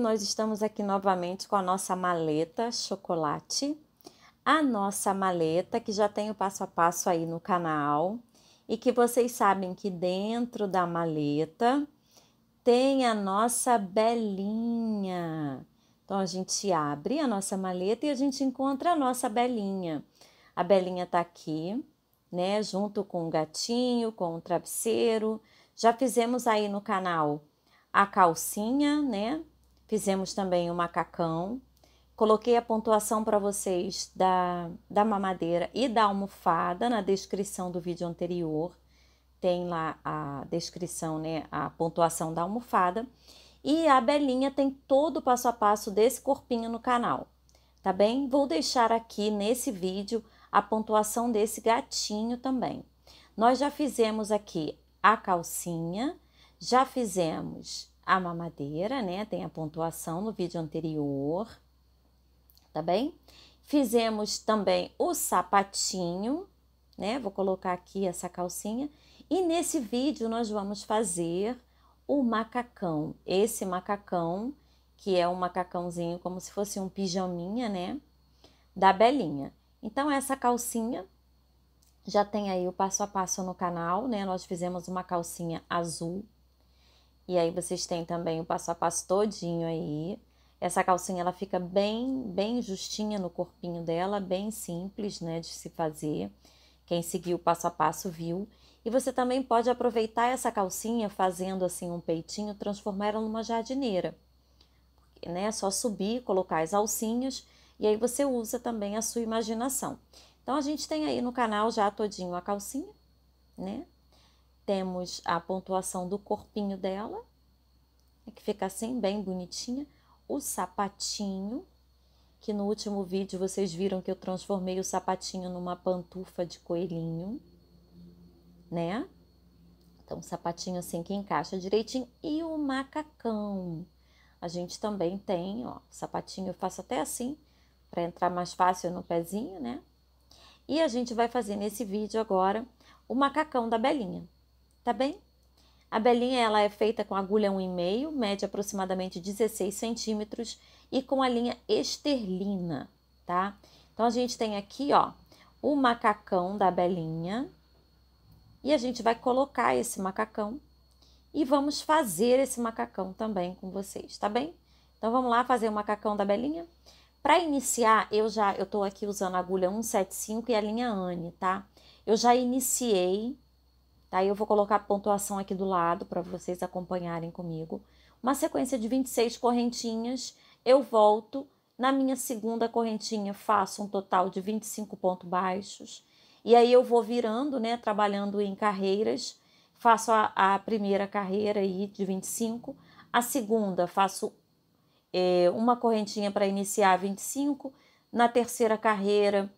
nós estamos aqui novamente com a nossa maleta chocolate, a nossa maleta que já tem o passo a passo aí no canal e que vocês sabem que dentro da maleta tem a nossa belinha. Então a gente abre a nossa maleta e a gente encontra a nossa belinha. A belinha tá aqui, né, junto com o gatinho, com o travesseiro. Já fizemos aí no canal a calcinha, né? Fizemos também o macacão. Coloquei a pontuação para vocês da, da mamadeira e da almofada na descrição do vídeo anterior. Tem lá a descrição, né? A pontuação da almofada. E a Belinha tem todo o passo a passo desse corpinho no canal, tá bem? Vou deixar aqui nesse vídeo a pontuação desse gatinho também. Nós já fizemos aqui a calcinha, já fizemos a mamadeira, né? Tem a pontuação no vídeo anterior, tá bem? Fizemos também o sapatinho, né? Vou colocar aqui essa calcinha. E nesse vídeo nós vamos fazer o macacão. Esse macacão, que é um macacãozinho como se fosse um pijaminha, né? Da Belinha. Então, essa calcinha já tem aí o passo a passo no canal, né? Nós fizemos uma calcinha azul e aí vocês têm também o passo a passo todinho aí. Essa calcinha ela fica bem, bem justinha no corpinho dela, bem simples, né, de se fazer. Quem seguiu o passo a passo viu. E você também pode aproveitar essa calcinha fazendo assim um peitinho, transformar ela numa jardineira. Né? É só subir, colocar as alcinhas e aí você usa também a sua imaginação. Então a gente tem aí no canal já todinho a calcinha, né? temos a pontuação do corpinho dela, né, que fica assim, bem bonitinha. O sapatinho, que no último vídeo vocês viram que eu transformei o sapatinho numa pantufa de coelhinho, né? Então, um sapatinho assim que encaixa direitinho. E o macacão. A gente também tem, ó, sapatinho eu faço até assim, para entrar mais fácil no pezinho, né? E a gente vai fazer nesse vídeo agora o macacão da Belinha tá bem? A belinha ela é feita com agulha 1,5, mede aproximadamente 16 centímetros e com a linha esterlina, tá? Então a gente tem aqui, ó, o macacão da belinha e a gente vai colocar esse macacão e vamos fazer esse macacão também com vocês, tá bem? Então vamos lá fazer o macacão da belinha. Para iniciar, eu já eu tô aqui usando a agulha 175 e a linha Anne, tá? Eu já iniciei Tá? Eu vou colocar a pontuação aqui do lado para vocês acompanharem comigo. Uma sequência de 26 correntinhas, eu volto. Na minha segunda correntinha, faço um total de 25 pontos baixos. E aí eu vou virando, né? Trabalhando em carreiras. Faço a, a primeira carreira aí de 25. A segunda, faço é, uma correntinha para iniciar 25. Na terceira carreira,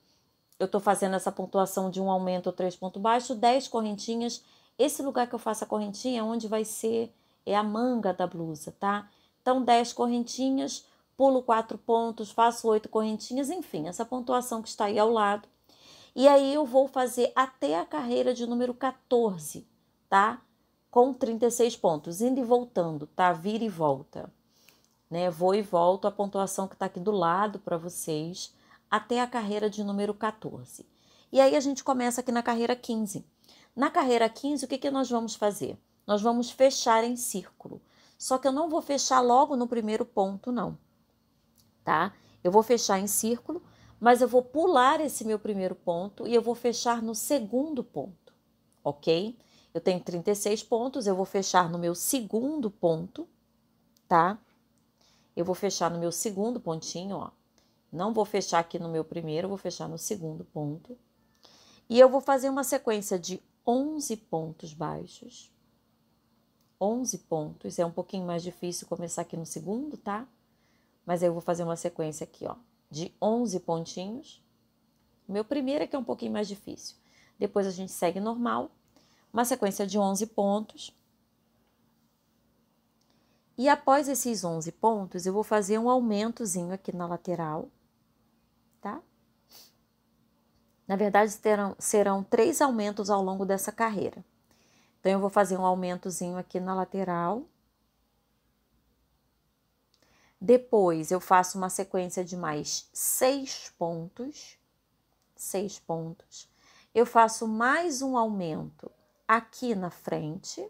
eu estou fazendo essa pontuação de um aumento ou três pontos baixo, 10 correntinhas. Esse lugar que eu faço a correntinha é onde vai ser é a manga da blusa, tá? Então, 10 correntinhas, pulo quatro pontos, faço oito correntinhas, enfim, essa pontuação que está aí ao lado. E aí eu vou fazer até a carreira de número 14, tá? Com 36 pontos, indo e voltando, tá? Vira e volta. Né? Vou e volto a pontuação que está aqui do lado para vocês até a carreira de número 14. E aí a gente começa aqui na carreira 15. Na carreira 15, o que, que nós vamos fazer? Nós vamos fechar em círculo. Só que eu não vou fechar logo no primeiro ponto, não. Tá? Eu vou fechar em círculo, mas eu vou pular esse meu primeiro ponto e eu vou fechar no segundo ponto, ok? Eu tenho 36 pontos, eu vou fechar no meu segundo ponto, tá? Eu vou fechar no meu segundo pontinho, ó. Não vou fechar aqui no meu primeiro, vou fechar no segundo ponto. E eu vou fazer uma sequência de 11 pontos baixos. 11 pontos, é um pouquinho mais difícil começar aqui no segundo, tá? Mas aí eu vou fazer uma sequência aqui, ó, de 11 pontinhos. O meu primeiro é que é um pouquinho mais difícil. Depois a gente segue normal, uma sequência de 11 pontos. E após esses 11 pontos, eu vou fazer um aumentozinho aqui na lateral tá? Na verdade, terão, serão três aumentos ao longo dessa carreira. Então, eu vou fazer um aumentozinho aqui na lateral. Depois, eu faço uma sequência de mais seis pontos. Seis pontos. Eu faço mais um aumento aqui na frente.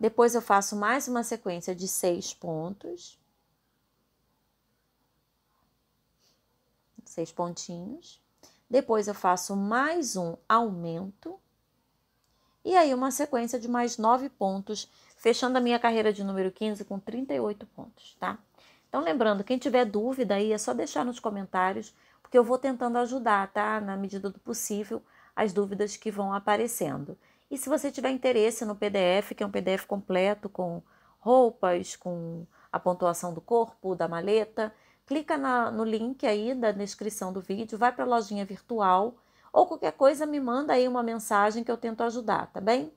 Depois, eu faço mais uma sequência de seis pontos. seis pontinhos. Depois eu faço mais um aumento. E aí uma sequência de mais nove pontos, fechando a minha carreira de número 15 com 38 pontos, tá? Então lembrando, quem tiver dúvida aí é só deixar nos comentários, porque eu vou tentando ajudar, tá? Na medida do possível, as dúvidas que vão aparecendo. E se você tiver interesse no PDF, que é um PDF completo com roupas, com a pontuação do corpo, da maleta, clica na, no link aí da descrição do vídeo, vai para a lojinha virtual ou qualquer coisa me manda aí uma mensagem que eu tento ajudar, tá bem?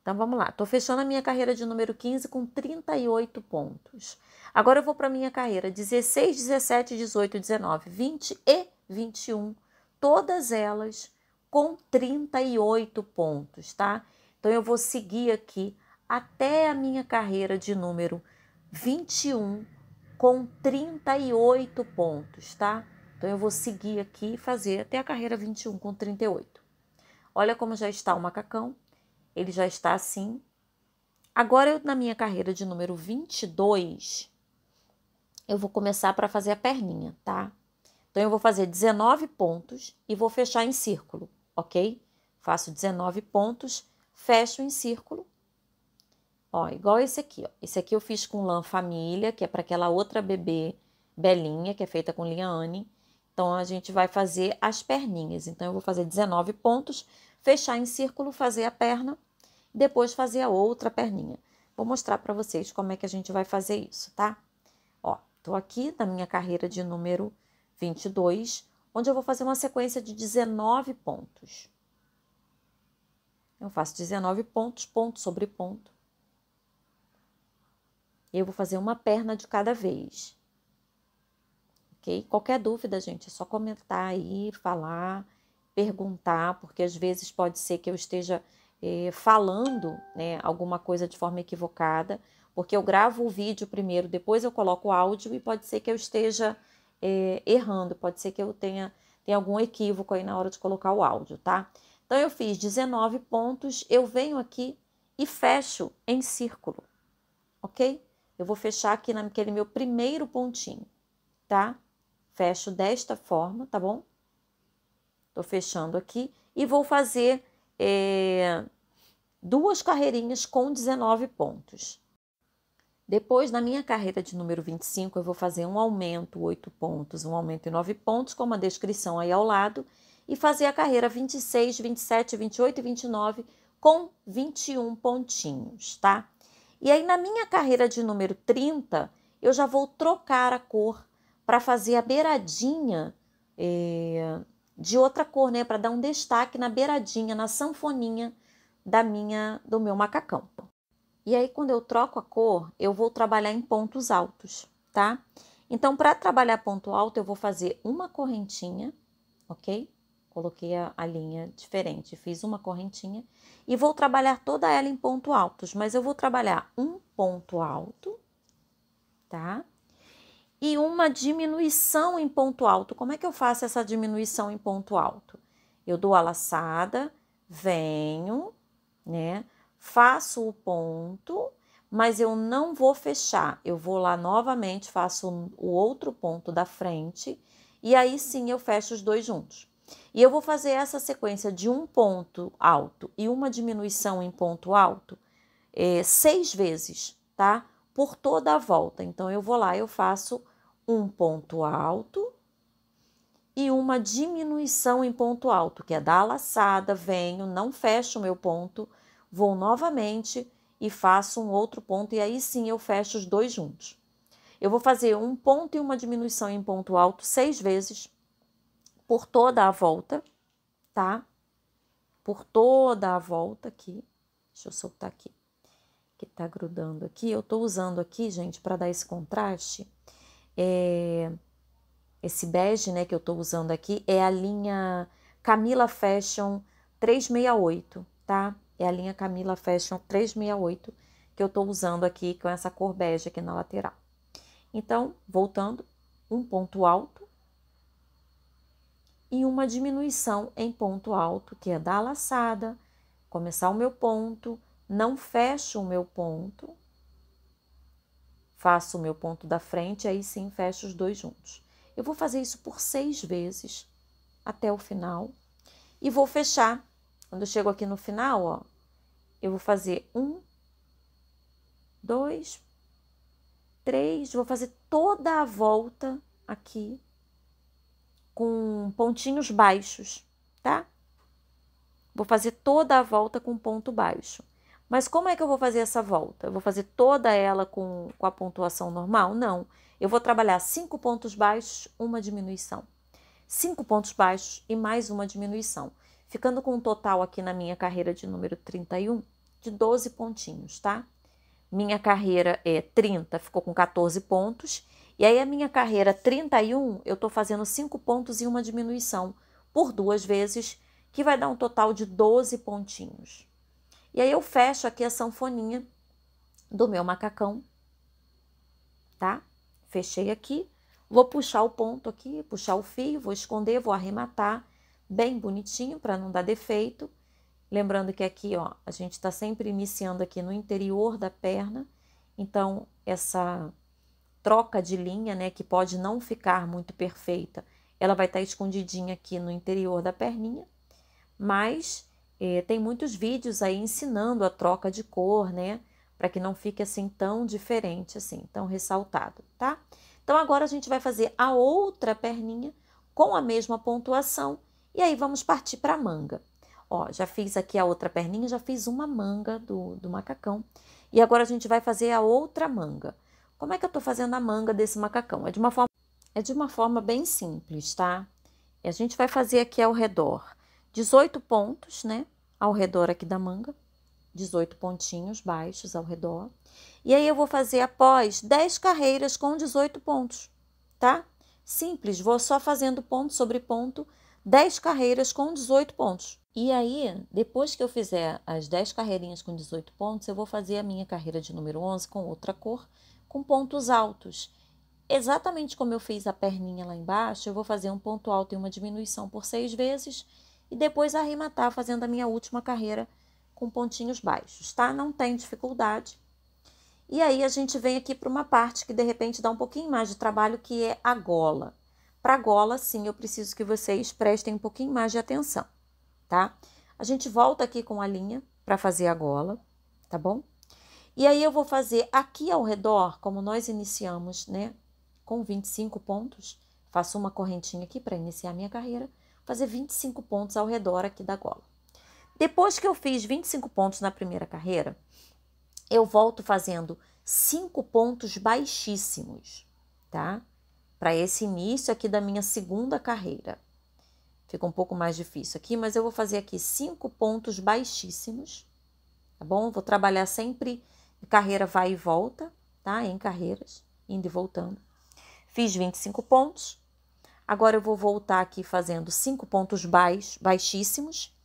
Então vamos lá, estou fechando a minha carreira de número 15 com 38 pontos. Agora eu vou para a minha carreira 16, 17, 18, 19, 20 e 21, todas elas com 38 pontos, tá? Então eu vou seguir aqui até a minha carreira de número 21 com 38 pontos, tá? Então eu vou seguir aqui e fazer até a carreira 21 com 38. Olha como já está o macacão, ele já está assim. Agora eu na minha carreira de número 22, eu vou começar para fazer a perninha, tá? Então eu vou fazer 19 pontos e vou fechar em círculo, ok? Faço 19 pontos, fecho em círculo Ó, igual esse aqui, ó. Esse aqui eu fiz com lã família, que é para aquela outra bebê belinha, que é feita com liane. Então, a gente vai fazer as perninhas. Então, eu vou fazer 19 pontos, fechar em círculo, fazer a perna, depois fazer a outra perninha. Vou mostrar para vocês como é que a gente vai fazer isso, tá? Ó, tô aqui na minha carreira de número 22, onde eu vou fazer uma sequência de 19 pontos. Eu faço 19 pontos, ponto sobre ponto eu vou fazer uma perna de cada vez. Ok? Qualquer dúvida, gente, é só comentar aí, falar, perguntar, porque às vezes pode ser que eu esteja eh, falando né, alguma coisa de forma equivocada, porque eu gravo o vídeo primeiro, depois eu coloco o áudio e pode ser que eu esteja eh, errando, pode ser que eu tenha, tenha algum equívoco aí na hora de colocar o áudio, tá? Então eu fiz 19 pontos, eu venho aqui e fecho em círculo, ok? Eu vou fechar aqui naquele meu primeiro pontinho, tá? Fecho desta forma, tá bom? Tô fechando aqui e vou fazer é, duas carreirinhas com 19 pontos. Depois, na minha carreira de número 25, eu vou fazer um aumento 8 pontos, um aumento e 9 pontos, com uma descrição aí ao lado, e fazer a carreira 26, 27, 28 e 29 com 21 pontinhos, tá? E aí, na minha carreira de número 30, eu já vou trocar a cor para fazer a beiradinha é, de outra cor, né? Para dar um destaque na beiradinha, na sanfoninha da minha, do meu macacão. E aí, quando eu troco a cor, eu vou trabalhar em pontos altos, tá? Então, para trabalhar ponto alto, eu vou fazer uma correntinha, ok? Coloquei a, a linha diferente, fiz uma correntinha e vou trabalhar toda ela em ponto altos, mas eu vou trabalhar um ponto alto, tá? E uma diminuição em ponto alto. Como é que eu faço essa diminuição em ponto alto? Eu dou a laçada, venho, né? Faço o ponto, mas eu não vou fechar. Eu vou lá novamente, faço o outro ponto da frente e aí sim eu fecho os dois juntos. E eu vou fazer essa sequência de um ponto alto e uma diminuição em ponto alto é, seis vezes, tá? Por toda a volta. Então, eu vou lá, eu faço um ponto alto e uma diminuição em ponto alto, que é da laçada, venho, não fecho o meu ponto, vou novamente e faço um outro ponto, e aí sim eu fecho os dois juntos. Eu vou fazer um ponto e uma diminuição em ponto alto seis vezes por toda a volta, tá? Por toda a volta aqui. Deixa eu soltar aqui, que tá grudando aqui. Eu tô usando aqui, gente, para dar esse contraste, é... esse bege, né, que eu tô usando aqui, é a linha Camila Fashion 368, tá? É a linha Camila Fashion 368 que eu tô usando aqui com essa cor bege aqui na lateral. Então, voltando, um ponto alto, e uma diminuição em ponto alto, que é da laçada, começar o meu ponto, não fecho o meu ponto, faço o meu ponto da frente, aí sim fecho os dois juntos. Eu vou fazer isso por seis vezes até o final e vou fechar. Quando eu chego aqui no final, ó, eu vou fazer um, dois, três, vou fazer toda a volta aqui com pontinhos baixos, tá? Vou fazer toda a volta com ponto baixo. Mas como é que eu vou fazer essa volta? Eu vou fazer toda ela com, com a pontuação normal? Não. Eu vou trabalhar cinco pontos baixos, uma diminuição. Cinco pontos baixos e mais uma diminuição. Ficando com um total aqui na minha carreira de número 31 de 12 pontinhos, tá? Minha carreira é 30, ficou com 14 pontos e aí a minha carreira 31, eu estou fazendo 5 pontos e uma diminuição por duas vezes, que vai dar um total de 12 pontinhos. E aí eu fecho aqui a sanfoninha do meu macacão, tá? Fechei aqui, vou puxar o ponto aqui, puxar o fio, vou esconder, vou arrematar bem bonitinho para não dar defeito. Lembrando que aqui, ó, a gente está sempre iniciando aqui no interior da perna, então essa troca de linha, né, que pode não ficar muito perfeita, ela vai estar escondidinha aqui no interior da perninha, mas é, tem muitos vídeos aí ensinando a troca de cor, né, para que não fique assim tão diferente, assim, tão ressaltado, tá? Então agora a gente vai fazer a outra perninha com a mesma pontuação e aí vamos partir para a manga. Ó, já fiz aqui a outra perninha, já fiz uma manga do, do macacão e agora a gente vai fazer a outra manga. Como é que eu estou fazendo a manga desse macacão? É de uma forma, é de uma forma bem simples, tá? E a gente vai fazer aqui ao redor 18 pontos, né? Ao redor aqui da manga. 18 pontinhos baixos ao redor. E aí eu vou fazer após 10 carreiras com 18 pontos, tá? Simples, vou só fazendo ponto sobre ponto, 10 carreiras com 18 pontos. E aí, depois que eu fizer as 10 carreirinhas com 18 pontos, eu vou fazer a minha carreira de número 11 com outra cor com pontos altos. Exatamente como eu fiz a perninha lá embaixo, eu vou fazer um ponto alto e uma diminuição por seis vezes e depois arrematar fazendo a minha última carreira com pontinhos baixos, tá? Não tem dificuldade. E aí a gente vem aqui para uma parte que de repente dá um pouquinho mais de trabalho, que é a gola. Para gola, sim, eu preciso que vocês prestem um pouquinho mais de atenção, tá? A gente volta aqui com a linha para fazer a gola, tá bom? E aí eu vou fazer aqui ao redor, como nós iniciamos, né, com 25 pontos, faço uma correntinha aqui para iniciar minha carreira, fazer 25 pontos ao redor aqui da gola. Depois que eu fiz 25 pontos na primeira carreira, eu volto fazendo 5 pontos baixíssimos, tá? Para esse início aqui da minha segunda carreira. Fica um pouco mais difícil aqui, mas eu vou fazer aqui 5 pontos baixíssimos, tá bom? Vou trabalhar sempre carreira vai e volta, tá? Em carreiras, indo e voltando. Fiz 25 pontos. Agora eu vou voltar aqui fazendo cinco pontos baix, baixíssimos.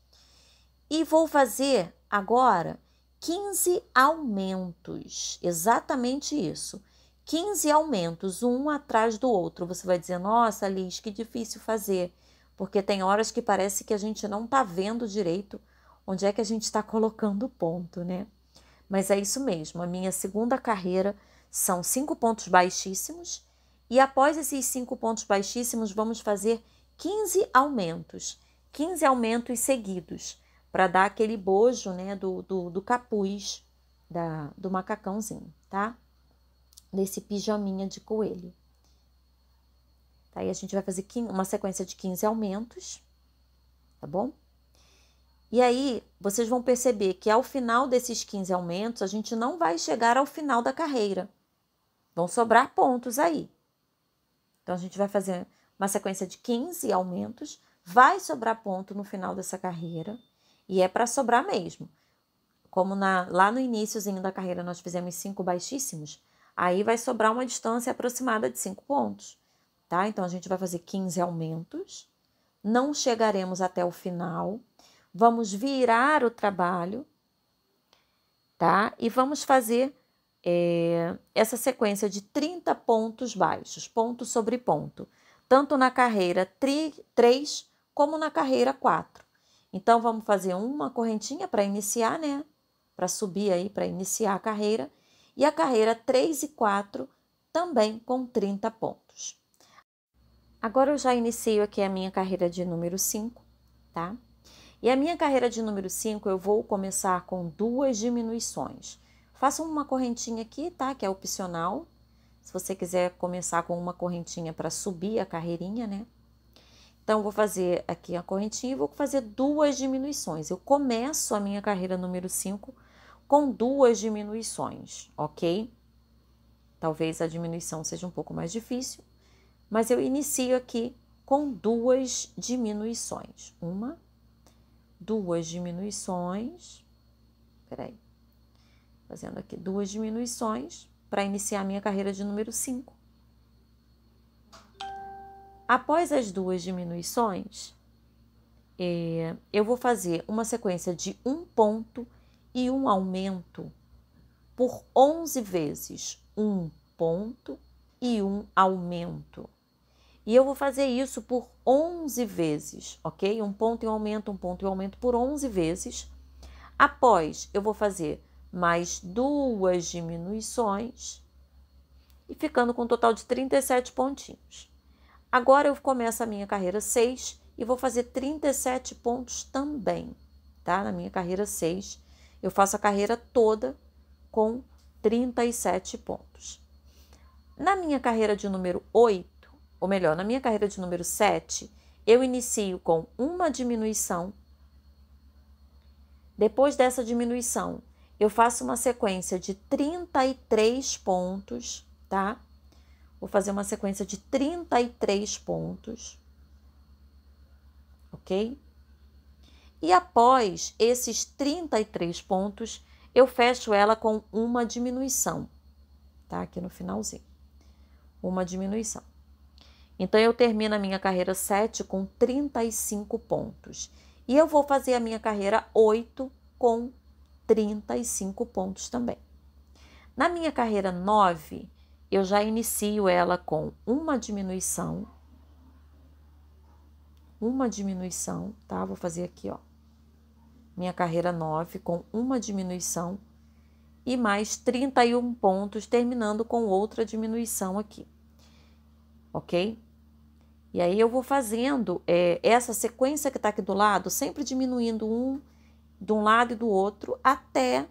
E vou fazer agora 15 aumentos. Exatamente isso. 15 aumentos, um atrás do outro. Você vai dizer, nossa, Liz, que difícil fazer. Porque tem horas que parece que a gente não tá vendo direito onde é que a gente está colocando o ponto, né? Mas é isso mesmo, a minha segunda carreira são cinco pontos baixíssimos e após esses cinco pontos baixíssimos vamos fazer 15 aumentos, 15 aumentos seguidos para dar aquele bojo né, do, do, do capuz da, do macacãozinho, tá? Desse pijaminha de coelho. Aí tá, a gente vai fazer uma sequência de 15 aumentos, tá bom? E aí, vocês vão perceber que ao final desses 15 aumentos, a gente não vai chegar ao final da carreira. Vão sobrar pontos aí. Então, a gente vai fazer uma sequência de 15 aumentos, vai sobrar ponto no final dessa carreira, e é para sobrar mesmo. Como na, lá no iníciozinho da carreira nós fizemos cinco baixíssimos, aí vai sobrar uma distância aproximada de 5 pontos, tá? Então, a gente vai fazer 15 aumentos, não chegaremos até o final Vamos virar o trabalho, tá? E vamos fazer é, essa sequência de 30 pontos baixos, ponto sobre ponto, tanto na carreira 3 como na carreira 4. Então, vamos fazer uma correntinha para iniciar, né? Para subir aí, para iniciar a carreira. E a carreira 3 e 4 também com 30 pontos. Agora eu já inicio aqui a minha carreira de número 5, tá? tá? E a minha carreira de número 5 eu vou começar com duas diminuições. Faça uma correntinha aqui, tá? Que é opcional. Se você quiser começar com uma correntinha para subir a carreirinha, né? Então, vou fazer aqui a correntinha e vou fazer duas diminuições. Eu começo a minha carreira número 5 com duas diminuições, ok? Talvez a diminuição seja um pouco mais difícil, mas eu inicio aqui com duas diminuições. Uma duas diminuições. Peraí. Fazendo aqui duas diminuições para iniciar minha carreira de número 5. Após as duas diminuições, é, eu vou fazer uma sequência de um ponto e um aumento por 11 vezes. Um ponto e um aumento. E eu vou fazer isso por 11 vezes, ok? Um ponto em aumento, um ponto em aumento por 11 vezes. Após, eu vou fazer mais duas diminuições e ficando com um total de 37 pontinhos. Agora eu começo a minha carreira 6 e vou fazer 37 pontos também, tá? Na minha carreira 6, eu faço a carreira toda com 37 pontos. Na minha carreira de número 8, ou melhor, na minha carreira de número 7, eu inicio com uma diminuição. Depois dessa diminuição, eu faço uma sequência de 33 pontos, tá? Vou fazer uma sequência de 33 pontos, ok? E após esses 33 pontos, eu fecho ela com uma diminuição, tá? Aqui no finalzinho, uma diminuição. Então eu termino a minha carreira 7 com 35 pontos. E eu vou fazer a minha carreira 8 com 35 pontos também. Na minha carreira 9, eu já inicio ela com uma diminuição. Uma diminuição, tá? Vou fazer aqui, ó. Minha carreira 9 com uma diminuição e mais 31 pontos, terminando com outra diminuição aqui. OK? E aí eu vou fazendo é, essa sequência que está aqui do lado, sempre diminuindo um de um lado e do outro, até,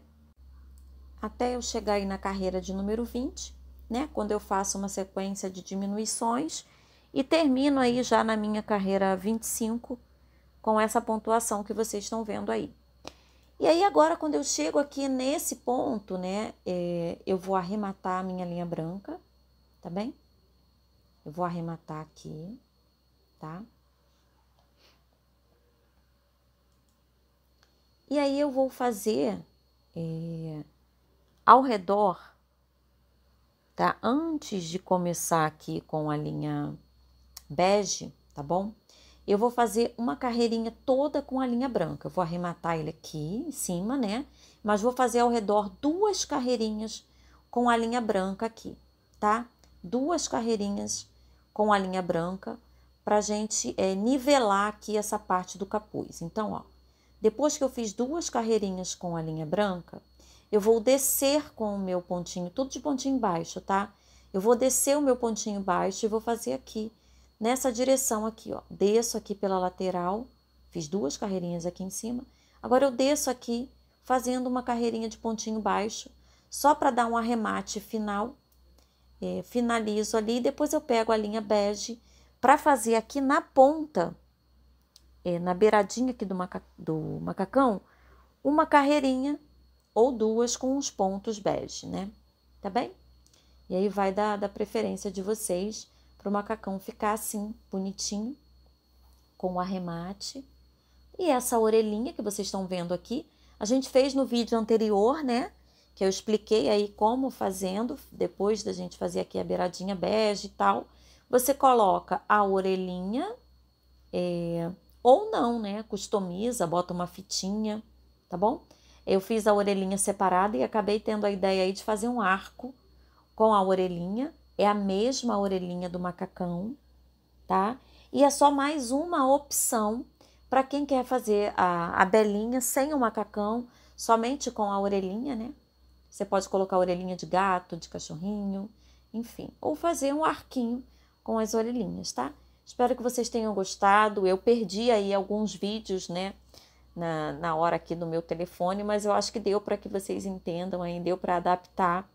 até eu chegar aí na carreira de número 20, né? Quando eu faço uma sequência de diminuições e termino aí já na minha carreira 25 com essa pontuação que vocês estão vendo aí. E aí agora quando eu chego aqui nesse ponto, né, é, eu vou arrematar a minha linha branca, tá bem? Eu vou arrematar aqui, tá? E aí eu vou fazer é, ao redor, tá? Antes de começar aqui com a linha bege, tá bom? Eu vou fazer uma carreirinha toda com a linha branca. Eu vou arrematar ele aqui em cima, né? Mas vou fazer ao redor duas carreirinhas com a linha branca aqui, tá? Duas carreirinhas com a linha branca para a gente é, nivelar aqui essa parte do capuz. Então, ó, depois que eu fiz duas carreirinhas com a linha branca, eu vou descer com o meu pontinho, tudo de pontinho baixo, tá? Eu vou descer o meu pontinho baixo e vou fazer aqui, nessa direção aqui, ó. Desço aqui pela lateral, fiz duas carreirinhas aqui em cima. Agora eu desço aqui fazendo uma carreirinha de pontinho baixo, só para dar um arremate final. É, finalizo ali, depois eu pego a linha bege para fazer aqui na ponta, é, na beiradinha aqui do, maca do macacão, uma carreirinha ou duas com os pontos bege, né? Tá bem? E aí vai da, da preferência de vocês para o macacão ficar assim, bonitinho, com o arremate. E essa orelhinha que vocês estão vendo aqui, a gente fez no vídeo anterior, né? Que eu expliquei aí como fazendo, depois da gente fazer aqui a beiradinha bege e tal. Você coloca a orelhinha, é, ou não, né? Customiza, bota uma fitinha, tá bom? Eu fiz a orelhinha separada e acabei tendo a ideia aí de fazer um arco com a orelhinha. É a mesma orelhinha do macacão, tá? E é só mais uma opção para quem quer fazer a, a belinha sem o macacão, somente com a orelhinha, né? Você pode colocar orelhinha de gato, de cachorrinho, enfim, ou fazer um arquinho com as orelhinhas, tá? Espero que vocês tenham gostado. Eu perdi aí alguns vídeos, né? Na, na hora aqui do meu telefone, mas eu acho que deu para que vocês entendam aí, deu para adaptar,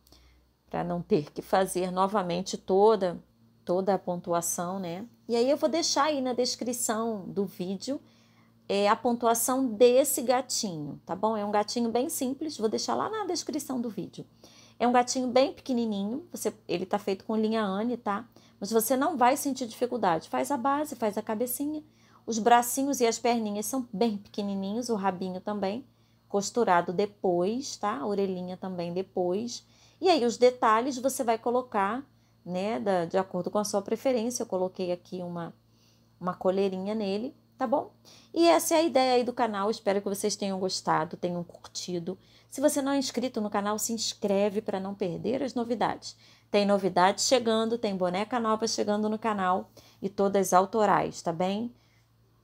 para não ter que fazer novamente toda toda a pontuação, né? E aí eu vou deixar aí na descrição do vídeo é, a pontuação desse gatinho, tá bom? É um gatinho bem simples, vou deixar lá na descrição do vídeo. É um gatinho bem pequenininho, você, ele tá feito com linha Anne, tá? mas você não vai sentir dificuldade. Faz a base, faz a cabecinha. Os bracinhos e as perninhas são bem pequenininhos, o rabinho também, costurado depois, tá? A orelhinha também depois. E aí os detalhes você vai colocar, né, da, de acordo com a sua preferência. Eu coloquei aqui uma uma coleirinha nele, tá bom? E essa é a ideia aí do canal. Espero que vocês tenham gostado, tenham curtido. Se você não é inscrito no canal, se inscreve para não perder as novidades. Tem novidades chegando, tem boneca nova chegando no canal e todas autorais, tá bem?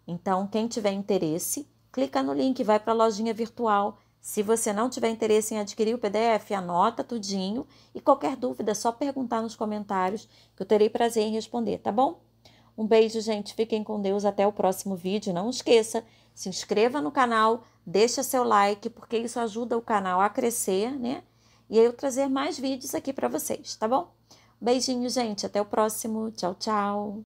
Então, quem tiver interesse, clica no link, vai para a lojinha virtual. Se você não tiver interesse em adquirir o PDF, anota tudinho e qualquer dúvida é só perguntar nos comentários que eu terei prazer em responder, tá bom? Um beijo, gente. Fiquem com Deus até o próximo vídeo. Não esqueça, se inscreva no canal, deixa seu like, porque isso ajuda o canal a crescer, né? e eu trazer mais vídeos aqui para vocês, tá bom? Beijinho, gente. Até o próximo. Tchau, tchau.